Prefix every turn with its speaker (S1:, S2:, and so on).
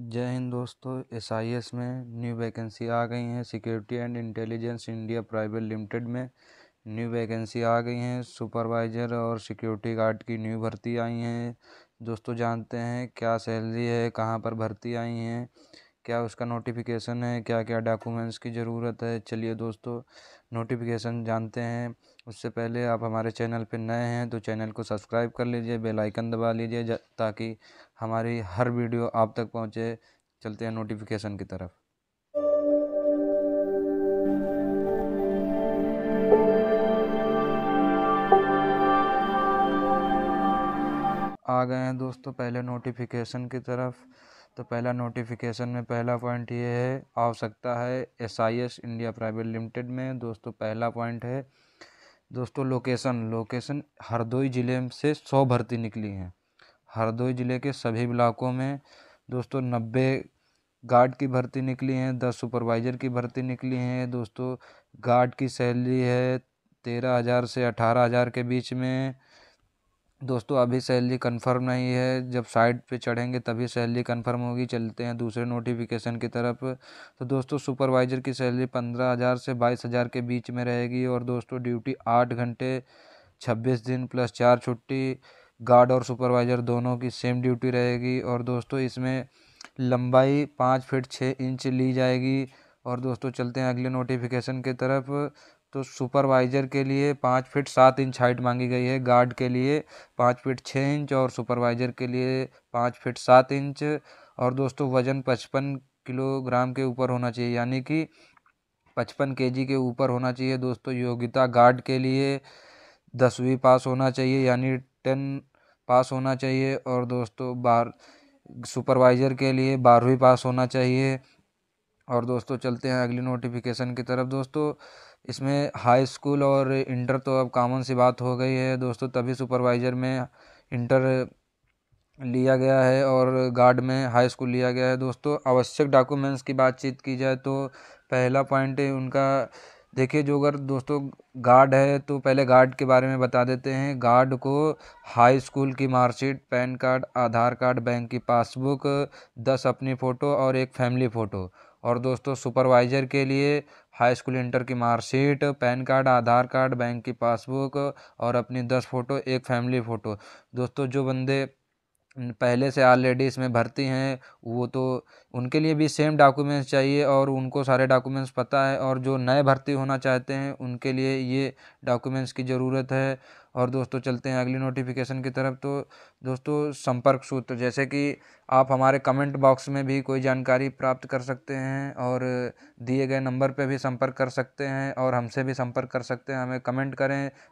S1: जय हिंद दोस्तों एस आई एस में न्यू वैकेंसी आ गई हैं security and intelligence India private limited में न्यू वैकेंसी आ गई हैं सुपरवाइज़र और सिक्योरिटी गार्ड की न्यू भर्ती आई हैं दोस्तों जानते हैं क्या सैलरी है कहाँ पर भर्ती आई हैं क्या उसका नोटिफिकेशन है क्या क्या डॉक्यूमेंट्स की ज़रूरत है चलिए दोस्तों नोटिफिकेशन जानते हैं उससे पहले आप हमारे चैनल पर नए हैं तो चैनल को सब्सक्राइब कर लीजिए बेल आइकन दबा लीजिए ताकि हमारी हर वीडियो आप तक पहुँचे चलते हैं नोटिफिकेशन की तरफ आ गए हैं दोस्तों पहले नोटिफिकेशन की तरफ तो पहला नोटिफिकेशन में पहला पॉइंट ये है आवश्यकता है S I S India private limited में दोस्तों पहला पॉइंट है दोस्तों लोकेशन लोकेशन हरदोई ज़िले से सौ भर्ती निकली हैं हरदोई ज़िले के सभी ब्लाकों में दोस्तों नब्बे गार्ड की भर्ती निकली हैं दस सुपरवाइज़र की भर्ती निकली हैं दोस्तों गार्ड की सैलरी है तेरह हज़ार से अठारह हज़ार के बीच में दोस्तों अभी सैलरी कंफर्म नहीं है जब साइट पे चढ़ेंगे तभी सैलरी कंफर्म होगी चलते हैं दूसरे नोटिफिकेशन की तरफ तो दोस्तों सुपरवाइज़र की सैलरी पंद्रह हज़ार से बाईस हज़ार के बीच में रहेगी और दोस्तों ड्यूटी आठ घंटे छब्बीस दिन प्लस चार छुट्टी गार्ड और सुपरवाइज़र दोनों की सेम ड्यूटी रहेगी और दोस्तों इसमें लंबाई पाँच फिट छः इंच ली जाएगी और दोस्तों चलते हैं अगले नोटिफिकेशन की तरफ तो सुपरवाइज़र के लिए पाँच फिट सात इंच हाइट मांगी गई है गार्ड के लिए पाँच फिट छः इंच और सुपरवाइज़र के लिए पाँच फिट सात इंच और दोस्तों वज़न पचपन किलोग्राम के ऊपर होना चाहिए यानी कि पचपन के जी के ऊपर होना चाहिए दोस्तों योग्यता गार्ड के लिए दसवीं पास होना चाहिए यानी टेन पास होना चाहिए और दोस्तों बार सुपरवाइज़र के लिए बारहवीं पास होना चाहिए और दोस्तों चलते हैं अगली नोटिफिकेशन की तरफ दोस्तों इसमें हाई स्कूल और इंटर तो अब कॉमन सी बात हो गई है दोस्तों तभी सुपरवाइज़र में इंटर लिया गया है और गार्ड में हाई स्कूल लिया गया है दोस्तों आवश्यक डॉक्यूमेंट्स की बातचीत की जाए तो पहला पॉइंट उनका देखिए जो अगर दोस्तों गार्ड है तो पहले गार्ड के बारे में बता देते हैं गार्ड को हाई स्कूल की marksheet pan card Aadhaar card bank की पासबुक दस अपनी फ़ोटो और एक फैमिली फ़ोटो और दोस्तों सुपरवाइज़र के लिए हाई स्कूल इंटर की marksheet pan card Aadhaar card bank की पासबुक और अपनी दस फ़ोटो एक फैमिली फ़ोटो दोस्तों जो बंदे पहले से ऑलरेडी इसमें भर्ती हैं वो तो उनके लिए भी सेम डॉक्यूमेंट्स चाहिए और उनको सारे डॉक्यूमेंट्स पता है और जो नए भर्ती होना चाहते हैं उनके लिए ये डॉक्यूमेंट्स की ज़रूरत है और दोस्तों चलते हैं अगली नोटिफिकेशन की तरफ तो दोस्तों संपर्क सूत्र जैसे कि आप हमारे कमेंट बॉक्स में भी कोई जानकारी प्राप्त कर सकते हैं और दिए गए नंबर पर भी संपर्क कर सकते हैं और हमसे भी संपर्क कर सकते हैं हमें कमेंट करें